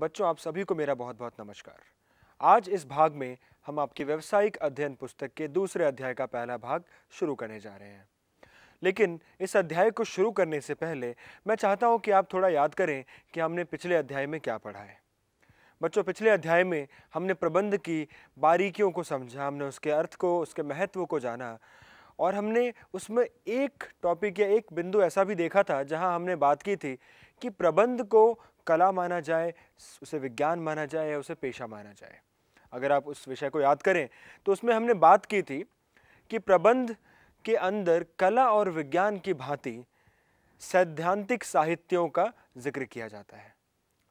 बच्चों आप सभी को मेरा बहुत बहुत नमस्कार आज इस भाग में हम आपकी व्यावसायिक अध्ययन पुस्तक के दूसरे अध्याय का पहला भाग शुरू करने जा रहे हैं लेकिन इस अध्याय को शुरू करने से पहले मैं चाहता हूं कि आप थोड़ा याद करें कि हमने पिछले अध्याय में क्या पढ़ा है बच्चों पिछले अध्याय में हमने प्रबंध की बारीकियों को समझा हमने उसके अर्थ को उसके महत्व को जाना और हमने उसमें एक टॉपिक या एक बिंदु ऐसा भी देखा था जहां हमने बात की थी कि प्रबंध को कला माना जाए उसे विज्ञान माना जाए या उसे पेशा माना जाए अगर आप उस विषय को याद करें तो उसमें हमने बात की थी कि प्रबंध के अंदर कला और विज्ञान की भांति सैद्धांतिक साहित्यों का जिक्र किया जाता है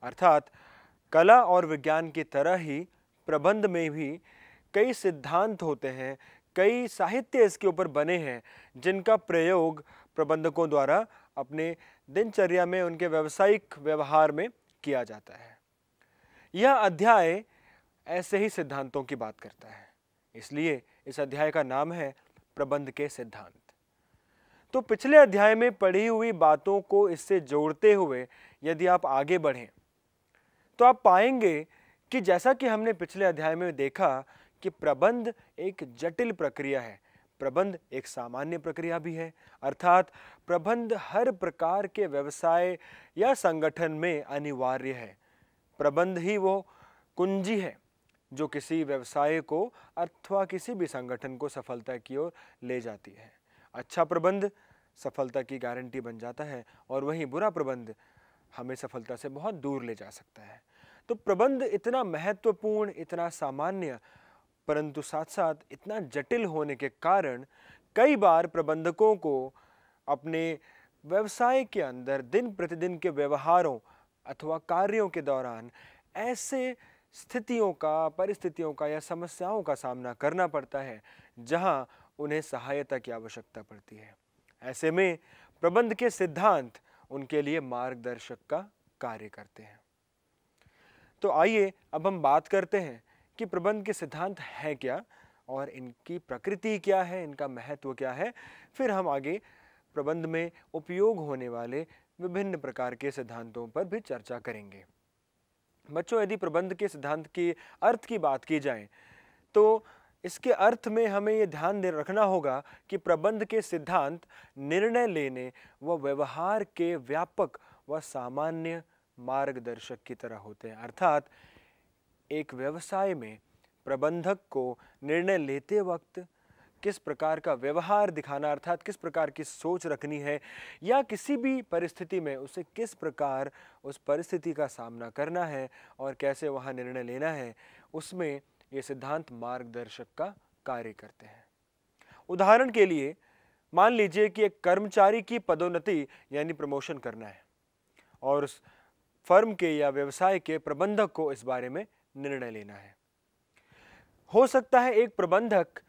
अर्थात कला और विज्ञान की तरह ही प्रबंध में भी कई सिद्धांत होते हैं कई साहित्य इसके ऊपर बने हैं जिनका प्रयोग प्रबंधकों द्वारा अपने दिनचर्या में उनके व्यवसायिक व्यवहार में किया जाता है यह अध्याय ऐसे ही सिद्धांतों की बात करता है इसलिए इस अध्याय का नाम है प्रबंध के सिद्धांत तो पिछले अध्याय में पढ़ी हुई बातों को इससे जोड़ते हुए यदि आप आगे बढ़ें तो आप पाएंगे कि जैसा कि हमने पिछले अध्याय में देखा कि प्रबंध एक जटिल प्रक्रिया है प्रबंध एक सामान्य प्रक्रिया भी है अर्थात प्रबंध हर प्रकार के व्यवसाय या संगठन में अनिवार्य है प्रबंध ही वो कुंजी है जो किसी व्यवसाय को अथवा किसी भी संगठन को सफलता की ओर ले जाती है अच्छा प्रबंध सफलता की गारंटी बन जाता है और वहीं बुरा प्रबंध हमें सफलता से बहुत दूर ले जा सकता है तो प्रबंध इतना महत्वपूर्ण इतना सामान्य परंतु साथ साथ इतना जटिल होने के कारण कई बार प्रबंधकों को अपने व्यवसाय के अंदर दिन प्रतिदिन के व्यवहारों अथवा कार्यों के दौरान ऐसे स्थितियों का परिस्थितियों का या समस्याओं का सामना करना पड़ता है जहां उन्हें सहायता की आवश्यकता पड़ती है ऐसे में प्रबंध के सिद्धांत उनके लिए मार्गदर्शक का कार्य करते हैं तो आइए अब हम बात करते हैं कि प्रबंध के सिद्धांत हैं क्या और इनकी प्रकृति क्या है इनका महत्व क्या है फिर हम आगे प्रबंध में उपयोग होने वाले विभिन्न प्रकार के सिद्धांतों पर भी चर्चा करेंगे बच्चों यदि प्रबंध के सिद्धांत के अर्थ की बात की जाए तो इसके अर्थ में हमें ये ध्यान दे रखना होगा कि प्रबंध के सिद्धांत निर्णय लेने व व्यवहार के व्यापक व सामान्य मार्गदर्शक की तरह होते हैं अर्थात एक व्यवसाय में प्रबंधक को निर्णय लेते वक्त किस प्रकार का व्यवहार दिखाना अर्थात किस प्रकार की सोच रखनी है या किसी भी परिस्थिति में उसे किस प्रकार उस परिस्थिति का सामना करना है और कैसे वहाँ निर्णय लेना है उसमें ये सिद्धांत मार्गदर्शक का कार्य करते हैं उदाहरण के लिए मान लीजिए कि एक कर्मचारी की पदोन्नति यानी प्रमोशन करना है और उस फर्म के या व्यवसाय के प्रबंधक को इस बारे में निर्णय लेना है हो सकता है एक प्रबंधक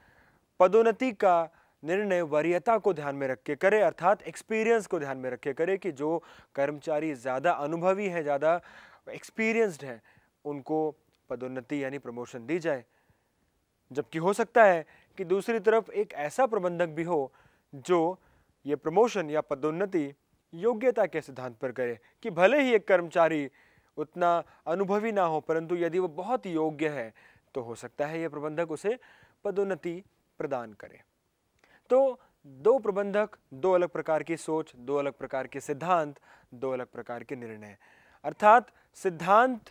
पदोन्नति का निर्णय वरीयता को ध्यान में रख के करे अर्थात एक्सपीरियंस को ध्यान में रख के करे कि जो कर्मचारी ज़्यादा अनुभवी हैं ज़्यादा एक्सपीरियंस्ड हैं उनको पदोन्नति यानी प्रमोशन दी जाए जबकि हो सकता है कि दूसरी तरफ एक ऐसा प्रबंधक भी हो जो ये प्रमोशन या पदोन्नति योग्यता के सिद्धांत पर करे कि भले ही एक कर्मचारी उतना अनुभवी ना हो परंतु यदि वो बहुत योग्य है तो हो सकता है यह प्रबंधक उसे पदोन्नति प्रदान करे तो दो प्रबंधक दो अलग प्रकार की सोच दो अलग प्रकार के सिद्धांत दो अलग प्रकार के निर्णय अर्थात सिद्धांत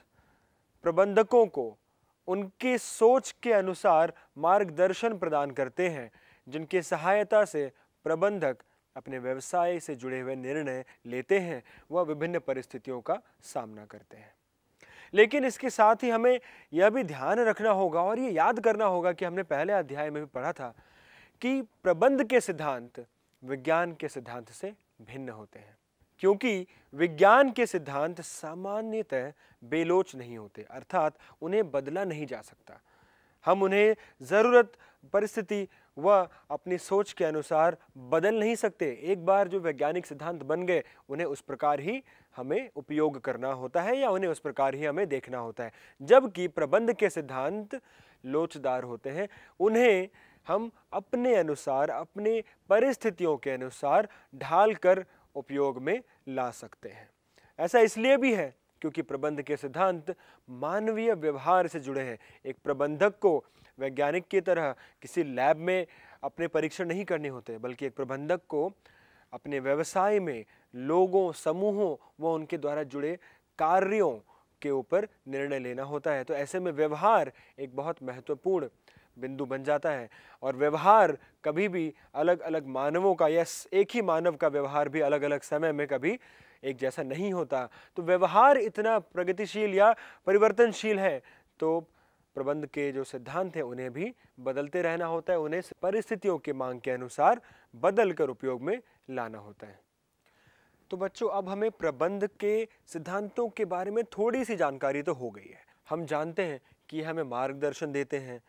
प्रबंधकों को उनकी सोच के अनुसार मार्गदर्शन प्रदान करते हैं जिनकी सहायता से प्रबंधक अपने व्यवसाय से जुड़े हुए निर्णय लेते हैं वह विभिन्न परिस्थितियों का सामना करते हैं लेकिन इसके साथ ही हमें यह भी ध्यान रखना होगा और ये याद करना होगा कि हमने पहले अध्याय में भी पढ़ा था कि प्रबंध के सिद्धांत विज्ञान के सिद्धांत से भिन्न होते हैं क्योंकि विज्ञान के सिद्धांत सामान्यतः बेलोच नहीं होते अर्थात उन्हें बदला नहीं जा सकता हम उन्हें ज़रूरत परिस्थिति वह अपनी सोच के अनुसार बदल नहीं सकते एक बार जो वैज्ञानिक सिद्धांत बन गए उन्हें उस प्रकार ही हमें उपयोग करना होता है या उन्हें उस प्रकार ही हमें देखना होता है जबकि प्रबंध के सिद्धांत लोचदार होते हैं उन्हें हम अपने अनुसार अपने परिस्थितियों के अनुसार ढाल कर उपयोग में ला सकते हैं ऐसा इसलिए भी है क्योंकि प्रबंध के सिद्धांत मानवीय व्यवहार से जुड़े हैं एक प्रबंधक को वैज्ञानिक की तरह किसी लैब में अपने परीक्षण नहीं करने होते बल्कि एक प्रबंधक को अपने व्यवसाय में लोगों समूहों व उनके द्वारा जुड़े कार्यों के ऊपर निर्णय लेना होता है तो ऐसे में व्यवहार एक बहुत महत्वपूर्ण बिंदु बन जाता है और व्यवहार कभी भी अलग अलग मानवों का या एक ही मानव का व्यवहार भी अलग अलग समय में कभी एक जैसा नहीं होता तो व्यवहार इतना प्रगतिशील या परिवर्तनशील है तो प्रबंध के जो सिद्धांत हैं उन्हें भी बदलते रहना होता है उन्हें परिस्थितियों के मांग के अनुसार बदल कर उपयोग में लाना होता है तो बच्चों अब हमें प्रबंध के सिद्धांतों के बारे में थोड़ी सी जानकारी तो हो गई है हम जानते हैं कि ये हमें मार्गदर्शन देते हैं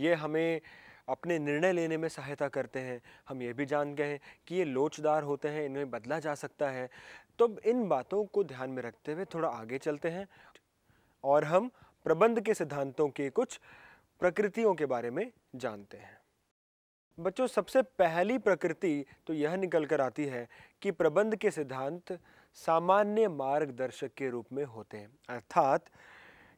ये हमें अपने निर्णय लेने में सहायता करते हैं हम ये भी जान गए हैं कि ये लोचदार होते हैं इनमें बदला जा सकता है तो इन बातों को ध्यान में रखते हुए थोड़ा आगे चलते हैं और हम प्रबंध के सिद्धांतों के कुछ प्रकृतियों के बारे में जानते हैं बच्चों सबसे पहली प्रकृति तो यह निकल कर आती है कि प्रबंध के सिद्धांत सामान्य मार्गदर्शक के रूप में होते हैं अर्थात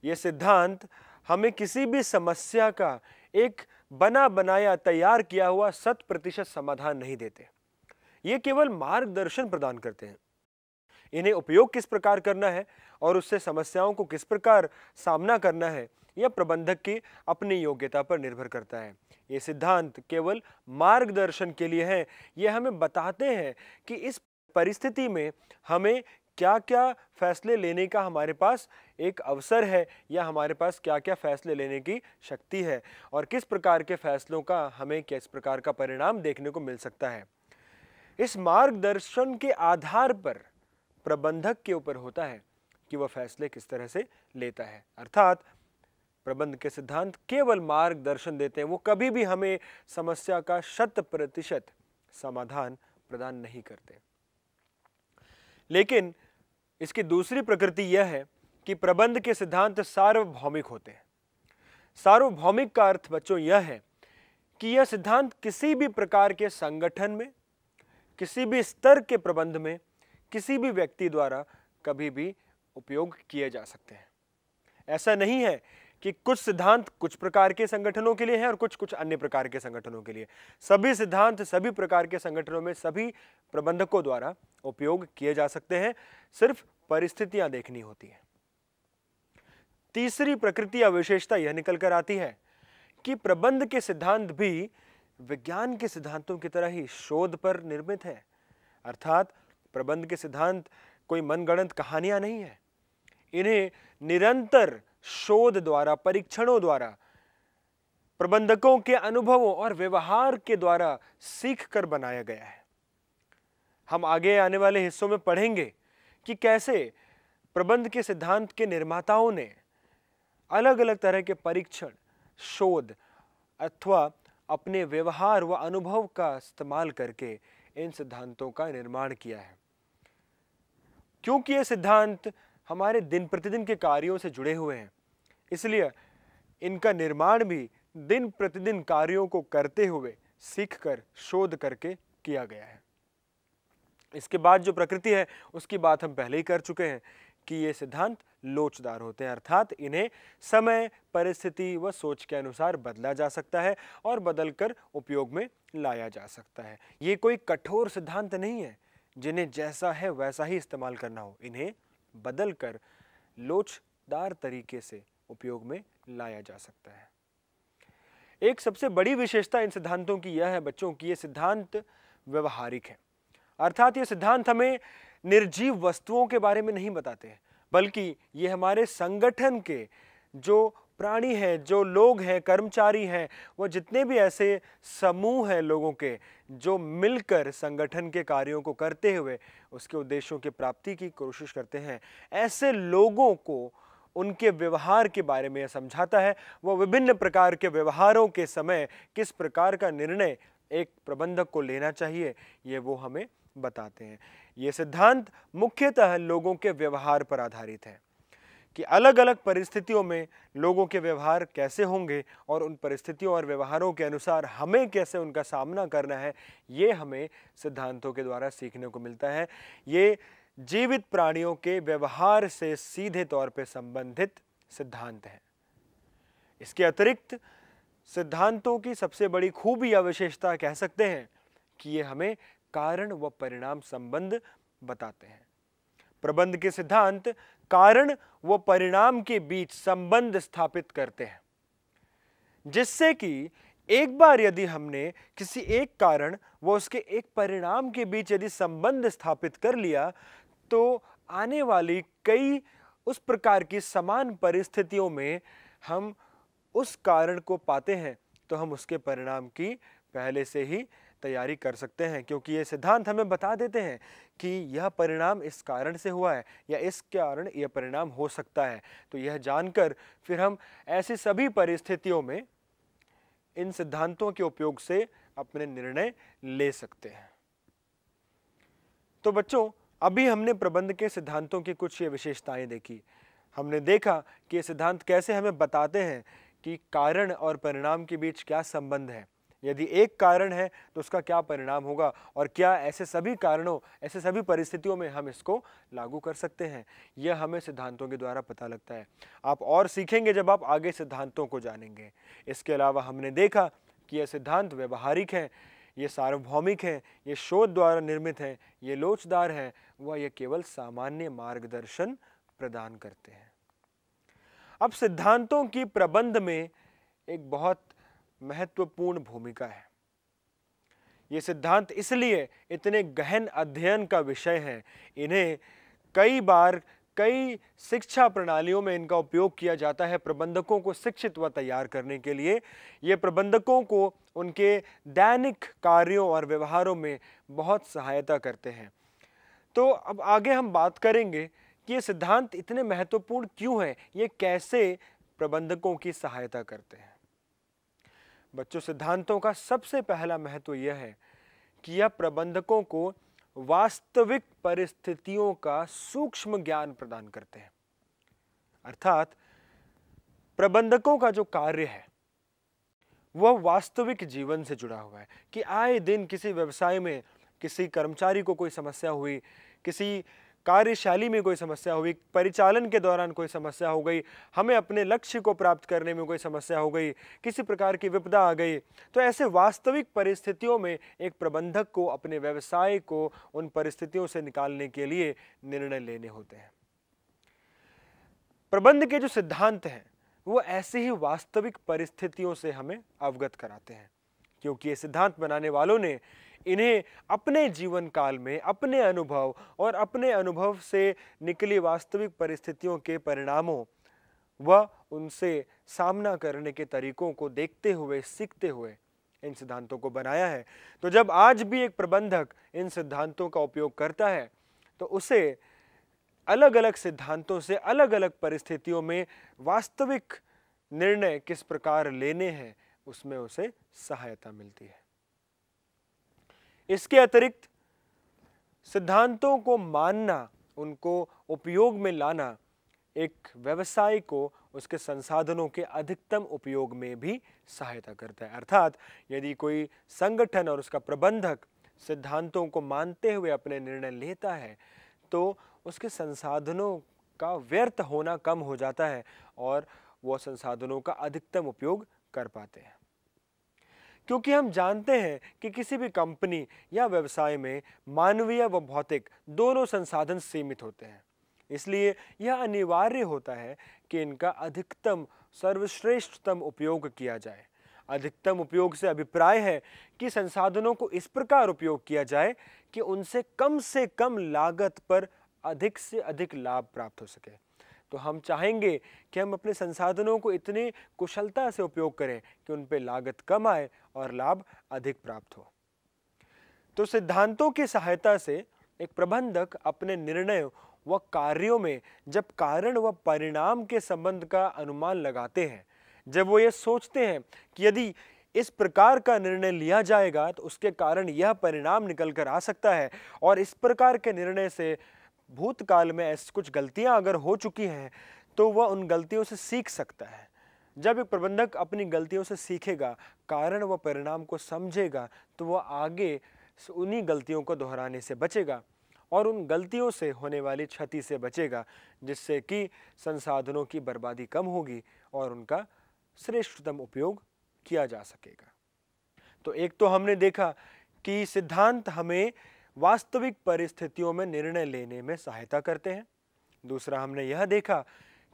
ये सिद्धांत हमें किसी भी समस्या का एक बना बनाया तैयार किया हुआ शत प्रतिशत समाधान नहीं देते ये केवल मार्गदर्शन प्रदान करते हैं इन्हें उपयोग किस प्रकार करना है और उससे समस्याओं को किस प्रकार सामना करना है यह प्रबंधक की अपनी योग्यता पर निर्भर करता है ये सिद्धांत केवल मार्गदर्शन के लिए हैं ये हमें बताते हैं कि इस परिस्थिति में हमें क्या क्या फैसले लेने का हमारे पास एक अवसर है या हमारे पास क्या क्या फैसले लेने की शक्ति है और किस प्रकार के फैसलों का हमें किस प्रकार का परिणाम देखने को मिल सकता है इस मार्गदर्शन के आधार पर प्रबंधक के ऊपर होता है कि वह फैसले किस तरह से लेता है अर्थात प्रबंध के सिद्धांत केवल मार्गदर्शन देते हैं वो कभी भी हमें समस्या का शत प्रतिशत समाधान प्रदान नहीं करते लेकिन इसकी दूसरी प्रकृति यह है कि प्रबंध के सिद्धांत सार्वभौमिक होते हैं सार्वभौमिक का अर्थ बच्चों यह है कि यह सिद्धांत किसी भी प्रकार के संगठन में किसी भी स्तर के प्रबंध में किसी भी व्यक्ति द्वारा कभी भी उपयोग किए जा सकते हैं ऐसा नहीं है कि कुछ सिद्धांत कुछ प्रकार के संगठनों के लिए हैं और कुछ कुछ अन्य प्रकार के संगठनों के लिए सभी सिद्धांत सभी प्रकार के संगठनों में सभी प्रबंधकों द्वारा उपयोग किए जा सकते हैं सिर्फ परिस्थितियां देखनी होती हैं तीसरी प्रकृति या विशेषता यह निकल कर आती है कि प्रबंध के सिद्धांत भी विज्ञान के सिद्धांतों की तरह ही शोध पर निर्मित है अर्थात प्रबंध के सिद्धांत कोई मनगणंत कहानियां नहीं है इन्हें निरंतर शोध द्वारा परीक्षणों द्वारा प्रबंधकों के अनुभवों और व्यवहार के द्वारा सीख कर बनाया गया है हम आगे आने वाले हिस्सों में पढ़ेंगे कि कैसे प्रबंध के सिद्धांत के निर्माताओं ने अलग अलग तरह के परीक्षण शोध अथवा अपने व्यवहार व अनुभव का इस्तेमाल करके इन सिद्धांतों का निर्माण किया है क्योंकि ये सिद्धांत हमारे दिन प्रतिदिन के कार्यों से जुड़े हुए हैं इसलिए इनका निर्माण भी दिन प्रतिदिन कार्यों को करते हुए सीखकर शोध करके किया गया है इसके बाद जो प्रकृति है उसकी बात हम पहले ही कर चुके हैं कि ये सिद्धांत लोचदार होते हैं अर्थात इन्हें समय परिस्थिति व सोच के अनुसार बदला जा सकता है और बदलकर उपयोग में लाया जा सकता है ये कोई कठोर सिद्धांत नहीं है जिन्हें जैसा है वैसा ही इस्तेमाल करना हो इन्हें बदल कर लोचदार तरीके से उपयोग में लाया जा सकता है एक सबसे बड़ी विशेषता इन सिद्धांतों की यह है बच्चों की ये सिद्धांत व्यवहारिक है अर्थात ये सिद्धांत हमें निर्जीव वस्तुओं के बारे में नहीं बताते बल्कि ये हमारे संगठन के जो प्राणी हैं जो लोग हैं कर्मचारी हैं वो जितने भी ऐसे समूह हैं लोगों के जो मिलकर संगठन के कार्यों को करते हुए उसके उद्देश्यों की प्राप्ति की कोशिश करते हैं ऐसे लोगों को उनके व्यवहार के बारे में यह समझाता है वो विभिन्न प्रकार के व्यवहारों के समय किस प्रकार का निर्णय एक प्रबंधक को लेना चाहिए ये वो हमें बताते हैं ये सिद्धांत मुख्यतः लोगों के व्यवहार पर आधारित है कि अलग अलग परिस्थितियों में लोगों के व्यवहार कैसे होंगे और उन परिस्थितियों और व्यवहारों के अनुसार हमें कैसे उनका सामना करना है ये हमें सिद्धांतों के द्वारा सीखने को मिलता है ये जीवित प्राणियों के व्यवहार से सीधे तौर पर संबंधित सिद्धांत हैं इसके अतिरिक्त सिद्धांतों की सबसे बड़ी खूबी या विशेषता कह सकते हैं कि ये हमें कारण व परिणाम संबंध बताते हैं प्रबंध के सिद्धांत कारण व परिणाम के बीच संबंध स्थापित करते हैं जिससे कि एक बार यदि हमने किसी एक कारण व उसके एक परिणाम के बीच यदि संबंध स्थापित कर लिया तो आने वाली कई उस प्रकार की समान परिस्थितियों में हम उस कारण को पाते हैं तो हम उसके परिणाम की पहले से ही तैयारी कर सकते हैं क्योंकि ये सिद्धांत हमें बता देते हैं कि यह परिणाम इस कारण से हुआ है या इस कारण यह परिणाम हो सकता है तो यह जानकर फिर हम ऐसी सभी परिस्थितियों में इन सिद्धांतों के उपयोग से अपने निर्णय ले सकते हैं तो बच्चों अभी हमने प्रबंध के सिद्धांतों की कुछ ये विशेषताएं देखी हमने देखा कि ये सिद्धांत कैसे हमें बताते हैं कि कारण और परिणाम के बीच क्या संबंध है यदि एक कारण है तो उसका क्या परिणाम होगा और क्या ऐसे सभी कारणों ऐसे सभी परिस्थितियों में हम इसको लागू कर सकते हैं यह हमें सिद्धांतों के द्वारा पता लगता है आप और सीखेंगे जब आप आगे सिद्धांतों को जानेंगे इसके अलावा हमने देखा कि यह सिद्धांत व्यवहारिक हैं ये सार्वभौमिक हैं ये शोध द्वारा निर्मित हैं ये लोचदार हैं वह ये केवल सामान्य मार्गदर्शन प्रदान करते हैं अब सिद्धांतों की प्रबंध में एक बहुत महत्वपूर्ण भूमिका है ये सिद्धांत इसलिए इतने गहन अध्ययन का विषय है इन्हें कई बार कई शिक्षा प्रणालियों में इनका उपयोग किया जाता है प्रबंधकों को शिक्षित व तैयार करने के लिए ये प्रबंधकों को उनके दैनिक कार्यों और व्यवहारों में बहुत सहायता करते हैं तो अब आगे हम बात करेंगे कि ये सिद्धांत इतने महत्वपूर्ण क्यों हैं ये कैसे प्रबंधकों की सहायता करते हैं बच्चों सिद्धांतों का सबसे पहला महत्व यह है कि यह प्रबंधकों को वास्तविक परिस्थितियों का सूक्ष्म ज्ञान प्रदान करते हैं अर्थात प्रबंधकों का जो कार्य है वह वास्तविक जीवन से जुड़ा हुआ है कि आए दिन किसी व्यवसाय में किसी कर्मचारी को कोई समस्या हुई किसी कार्यशैली में कोई समस्या हुई परिचालन के दौरान कोई समस्या हो गई हमें अपने लक्ष्य को प्राप्त करने में कोई समस्या हो गई किसी प्रकार की विपदा आ गई तो ऐसे वास्तविक परिस्थितियों में एक प्रबंधक को अपने व्यवसाय को उन परिस्थितियों से निकालने के लिए निर्णय लेने होते हैं प्रबंध के जो सिद्धांत हैं वो ऐसे ही वास्तविक परिस्थितियों से हमें अवगत कराते हैं क्योंकि ये सिद्धांत बनाने वालों ने इन्हें अपने जीवन काल में अपने अनुभव और अपने अनुभव से निकली वास्तविक परिस्थितियों के परिणामों व उनसे सामना करने के तरीकों को देखते हुए सीखते हुए इन सिद्धांतों को बनाया है तो जब आज भी एक प्रबंधक इन सिद्धांतों का उपयोग करता है तो उसे अलग अलग सिद्धांतों से अलग अलग परिस्थितियों में वास्तविक निर्णय किस प्रकार लेने हैं उसमें उसे सहायता मिलती है इसके अतिरिक्त सिद्धांतों को मानना उनको उपयोग में लाना एक व्यवसाय को उसके संसाधनों के अधिकतम उपयोग में भी सहायता करता है अर्थात यदि कोई संगठन और उसका प्रबंधक सिद्धांतों को मानते हुए अपने निर्णय लेता है तो उसके संसाधनों का व्यर्थ होना कम हो जाता है और वह संसाधनों का अधिकतम उपयोग कर पाते हैं क्योंकि हम जानते हैं कि किसी भी कंपनी या व्यवसाय में मानवीय व भौतिक दोनों संसाधन सीमित होते हैं इसलिए यह अनिवार्य होता है कि इनका अधिकतम सर्वश्रेष्ठतम उपयोग किया जाए अधिकतम उपयोग से अभिप्राय है कि संसाधनों को इस प्रकार उपयोग किया जाए कि उनसे कम से कम लागत पर अधिक से अधिक लाभ प्राप्त हो सके तो हम चाहेंगे कि हम अपने संसाधनों को इतनी कुशलता से उपयोग करें कि उन पर लागत कम आए और लाभ अधिक प्राप्त हो तो सिद्धांतों की सहायता से एक प्रबंधक अपने निर्णय व कार्यों में जब कारण व परिणाम के संबंध का अनुमान लगाते हैं जब वो ये सोचते हैं कि यदि इस प्रकार का निर्णय लिया जाएगा तो उसके कारण यह परिणाम निकल कर आ सकता है और इस प्रकार के निर्णय से भूतकाल में ऐसी कुछ गलतियां अगर हो चुकी हैं तो वह उन गलतियों से सीख सकता है जब एक प्रबंधक अपनी गलतियों से सीखेगा कारण व परिणाम को समझेगा तो वह आगे उन्हीं गलतियों को दोहराने से बचेगा और उन गलतियों से होने वाली क्षति से बचेगा जिससे कि संसाधनों की बर्बादी कम होगी और उनका श्रेष्ठतम उपयोग किया जा सकेगा तो एक तो हमने देखा कि सिद्धांत हमें वास्तविक परिस्थितियों में निर्णय लेने में सहायता करते हैं दूसरा हमने यह देखा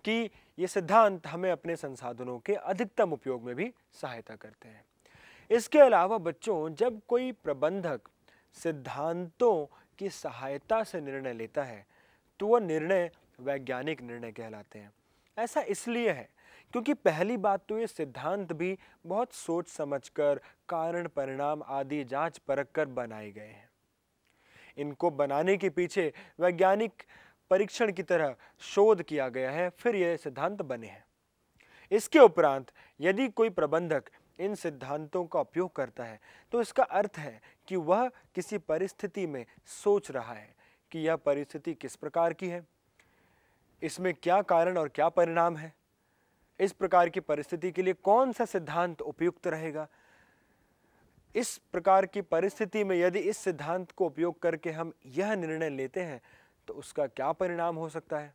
कि ये सिद्धांत हमें अपने संसाधनों के अधिकतम उपयोग में भी सहायता करते हैं इसके अलावा बच्चों जब कोई प्रबंधक सिद्धांतों की सहायता से निर्णय लेता है तो वह निर्णय वैज्ञानिक निर्णय कहलाते हैं ऐसा इसलिए है क्योंकि पहली बात तो ये सिद्धांत भी बहुत सोच समझकर कारण परिणाम आदि जांच परख कर बनाए गए हैं इनको बनाने के पीछे वैज्ञानिक परीक्षण की तरह शोध किया गया है फिर यह सिद्धांत बने हैं इसके उपरांत यदि कोई प्रबंधक इन सिद्धांतों का उपयोग करता है तो इसका अर्थ है कि वह किसी परिस्थिति में सोच रहा है कि यह परिस्थिति किस प्रकार की है इसमें क्या कारण और क्या परिणाम है इस प्रकार की परिस्थिति के लिए कौन सा सिद्धांत उपयुक्त रहेगा इस प्रकार की परिस्थिति में यदि इस सिद्धांत को उपयोग करके हम यह निर्णय लेते हैं तो उसका क्या परिणाम हो सकता है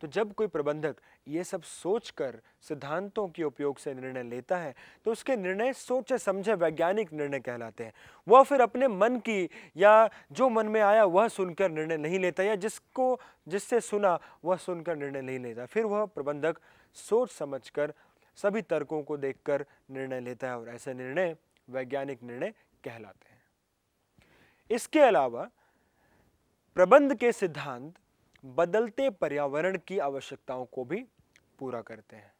तो जब कोई प्रबंधक ये सब सोचकर सिद्धांतों के उपयोग से निर्णय लेता है तो उसके निर्णय सोचे समझे वैज्ञानिक निर्णय कहलाते हैं वह फिर अपने मन की या जो मन में आया वह सुनकर निर्णय नहीं लेता या जिसको जिससे सुना वह सुनकर निर्णय नहीं लेता फिर वह प्रबंधक सोच समझकर सभी तर्कों को देखकर निर्णय लेता है और ऐसे निर्णय वैज्ञानिक निर्णय कहलाते हैं इसके अलावा प्रबंध के सिद्धांत बदलते पर्यावरण की आवश्यकताओं को भी पूरा करते हैं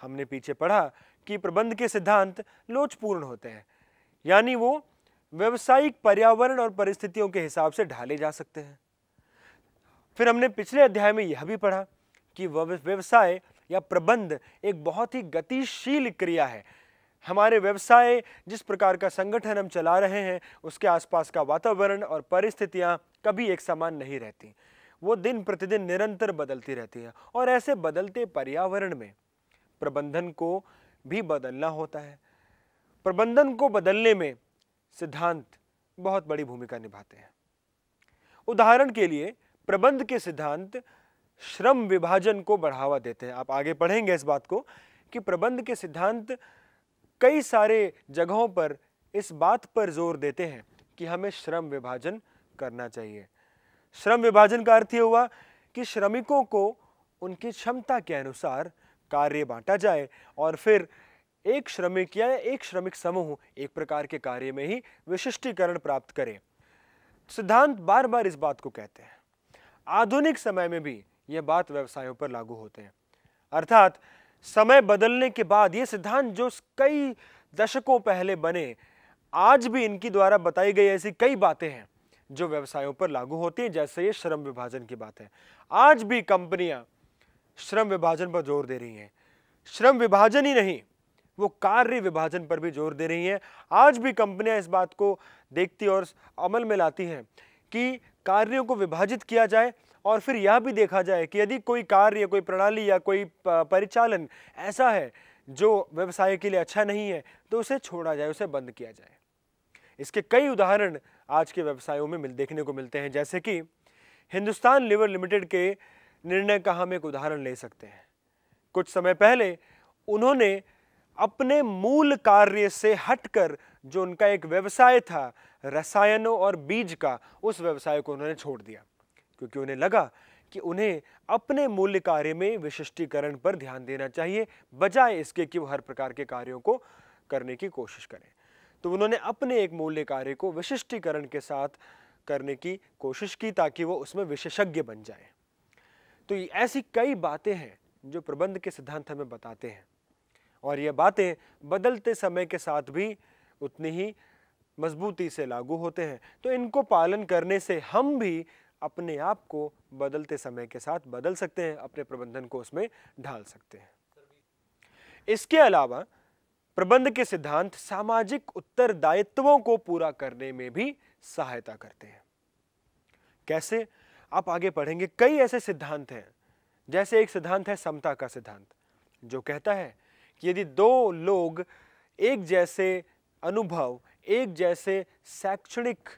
हमने पीछे पढ़ा कि प्रबंध के सिद्धांत लोचपूर्ण होते हैं यानी वो व्यवसायिक पर्यावरण और परिस्थितियों के हिसाब से ढाले जा सकते हैं फिर हमने पिछले अध्याय में यह भी पढ़ा कि व्यवसाय या प्रबंध एक बहुत ही गतिशील क्रिया है हमारे व्यवसाय जिस प्रकार का संगठन हम चला रहे हैं उसके आसपास का वातावरण और परिस्थितियाँ कभी एक समान नहीं रहती वो दिन प्रतिदिन निरंतर बदलती रहती हैं और ऐसे बदलते पर्यावरण में प्रबंधन को भी बदलना होता है प्रबंधन को बदलने में सिद्धांत बहुत बड़ी भूमिका निभाते हैं उदाहरण के लिए प्रबंध के सिद्धांत श्रम विभाजन को बढ़ावा देते हैं आप आगे पढ़ेंगे इस बात को कि प्रबंध के सिद्धांत कई सारे जगहों पर इस बात पर जोर देते हैं कि हमें श्रम विभाजन करना चाहिए श्रम विभाजन का अर्थ ये हुआ कि श्रमिकों को उनकी क्षमता के अनुसार कार्य बांटा जाए और फिर एक श्रमिक या एक श्रमिक समूह एक प्रकार के कार्य में ही विशिष्टीकरण प्राप्त करे सिद्धांत बार बार इस बात को कहते हैं आधुनिक समय में भी यह बात व्यवसायों पर लागू होते हैं अर्थात समय बदलने के बाद ये सिद्धांत जो कई दशकों पहले बने आज भी इनकी द्वारा बताई गई ऐसी कई बातें हैं जो व्यवसायों पर लागू होती हैं जैसे ये श्रम विभाजन की बात है आज भी कंपनियां श्रम विभाजन पर जोर दे रही हैं श्रम विभाजन ही नहीं वो कार्य विभाजन पर भी जोर दे रही हैं आज भी कंपनियां इस बात को देखती और अमल में लाती हैं कि कार्यों को विभाजित किया जाए और फिर यह भी देखा जाए कि यदि कोई कार्य कोई प्रणाली या कोई परिचालन ऐसा है जो व्यवसाय के लिए अच्छा नहीं है तो उसे छोड़ा जाए उसे बंद किया जाए इसके कई उदाहरण आज के व्यवसायों में मिल देखने को मिलते हैं जैसे कि हिंदुस्तान लिवर लिमिटेड के निर्णय का हम एक उदाहरण ले सकते हैं कुछ समय पहले उन्होंने अपने मूल कार्य से हटकर जो उनका एक व्यवसाय था रसायनों और बीज का उस व्यवसाय को उन्होंने छोड़ दिया क्योंकि उन्हें लगा कि उन्हें अपने मूल्य कार्य में विशिष्टीकरण पर ध्यान देना चाहिए बजाय इसके कि वो हर प्रकार के कार्यों को करने की कोशिश करें तो उन्होंने अपने एक मूल्य कार्य को विशिष्टीकरण के साथ करने की कोशिश की ताकि वो उसमें विशेषज्ञ बन जाए तो ऐसी कई बातें हैं जो प्रबंध के सिद्धांत हमें बताते हैं और ये बातें बदलते समय के साथ भी उतनी ही मजबूती से लागू होते हैं तो इनको पालन करने से हम भी अपने आप को बदलते समय के साथ बदल सकते हैं अपने प्रबंधन को उसमें ढाल सकते हैं इसके अलावा प्रबंध के सिद्धांत सामाजिक उत्तरदायित्वों को पूरा करने में भी सहायता करते हैं कैसे आप आगे पढ़ेंगे कई ऐसे सिद्धांत हैं जैसे एक सिद्धांत है समता का सिद्धांत जो कहता है कि यदि दो लोग एक जैसे अनुभव एक जैसे शैक्षणिक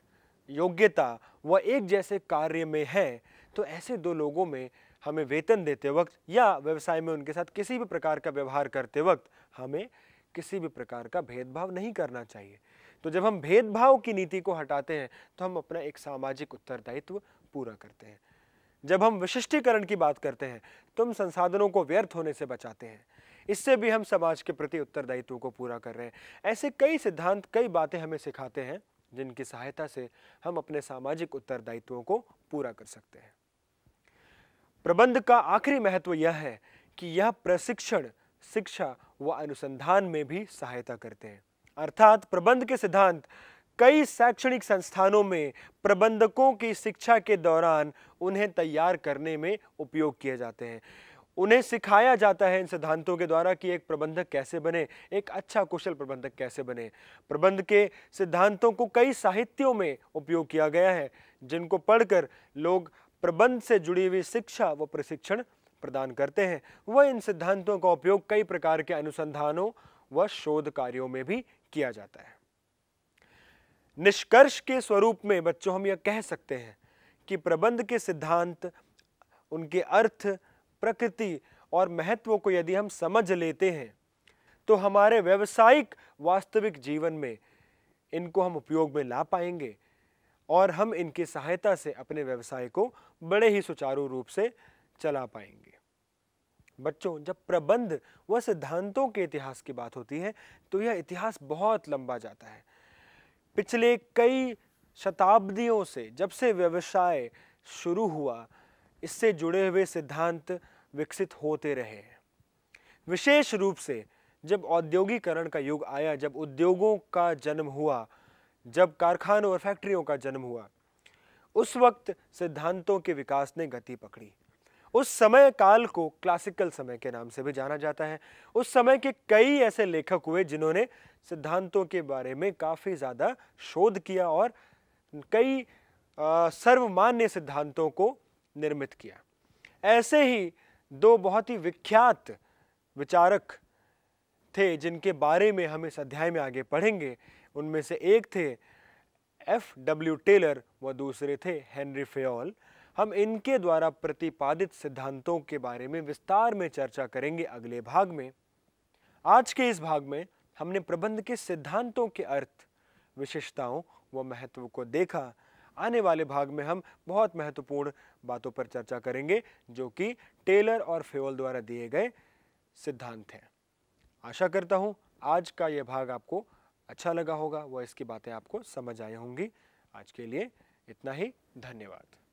योग्यता व एक जैसे कार्य में है तो ऐसे दो लोगों में हमें वेतन देते वक्त या व्यवसाय में उनके साथ किसी भी प्रकार का व्यवहार करते वक्त हमें किसी भी प्रकार का भेदभाव नहीं करना चाहिए तो जब हम भेदभाव की नीति को हटाते हैं तो हम अपना एक सामाजिक उत्तरदायित्व पूरा करते हैं जब हम विशिष्टीकरण की बात करते हैं तो हम संसाधनों को व्यर्थ होने से बचाते हैं इससे भी हम समाज के प्रति उत्तरदायित्व को पूरा कर रहे हैं ऐसे कई सिद्धांत कई बातें हमें सिखाते हैं जिनकी सहायता से हम अपने सामाजिक उत्तरदायित्वों को पूरा कर सकते हैं प्रबंध का आखिरी महत्व यह है कि यह प्रशिक्षण शिक्षा व अनुसंधान में भी सहायता करते हैं अर्थात प्रबंध के सिद्धांत कई शैक्षणिक संस्थानों में प्रबंधकों की शिक्षा के दौरान उन्हें तैयार करने में उपयोग किए जाते हैं उन्हें सिखाया जाता है इन सिद्धांतों के द्वारा कि एक प्रबंधक कैसे बने एक अच्छा कुशल प्रबंधक कैसे बने प्रबंध के सिद्धांतों को कई साहित्यों में उपयोग किया गया है जिनको पढ़कर लोग प्रबंध से जुड़ी हुई शिक्षा व प्रशिक्षण प्रदान करते हैं वह इन सिद्धांतों का उपयोग कई प्रकार के अनुसंधानों व शोध कार्यों में भी किया जाता है निष्कर्ष के स्वरूप में बच्चों हम यह कह सकते हैं कि प्रबंध के सिद्धांत उनके अर्थ प्रकृति और महत्व को यदि हम समझ लेते हैं तो हमारे व्यवसायिक वास्तविक जीवन में इनको हम उपयोग में ला पाएंगे और हम इनकी सहायता से अपने व्यवसाय को बड़े ही सुचारू रूप से चला पाएंगे बच्चों जब प्रबंध व सिद्धांतों के इतिहास की बात होती है तो यह इतिहास बहुत लंबा जाता है पिछले कई शताब्दियों से जब से व्यवसाय शुरू हुआ इससे जुड़े हुए सिद्धांत विकसित होते रहे हैं विशेष रूप से जब औद्योगिकरण का युग आया जब उद्योगों का जन्म हुआ जब कारखानों और फैक्ट्रियों का जन्म हुआ उस वक्त सिद्धांतों के विकास ने गति पकड़ी उस समय काल को क्लासिकल समय के नाम से भी जाना जाता है उस समय के कई ऐसे लेखक हुए जिन्होंने सिद्धांतों के बारे में काफ़ी ज़्यादा शोध किया और कई सर्वमान्य सिद्धांतों को निर्मित किया ऐसे ही दो बहुत ही विख्यात विचारक थे जिनके बारे में हम इस अध्याय में आगे पढ़ेंगे उनमें से एक थे एफ डब्ल्यू टेलर व दूसरे थे हेनरी फेल हम इनके द्वारा प्रतिपादित सिद्धांतों के बारे में विस्तार में चर्चा करेंगे अगले भाग में आज के इस भाग में हमने प्रबंध के सिद्धांतों के अर्थ विशेषताओं व महत्व को देखा आने वाले भाग में हम बहुत महत्वपूर्ण बातों पर चर्चा करेंगे जो कि टेलर और फेवल द्वारा दिए गए सिद्धांत हैं आशा करता हूँ आज का ये भाग आपको अच्छा लगा होगा वह इसकी बातें आपको समझ आई होंगी आज के लिए इतना ही धन्यवाद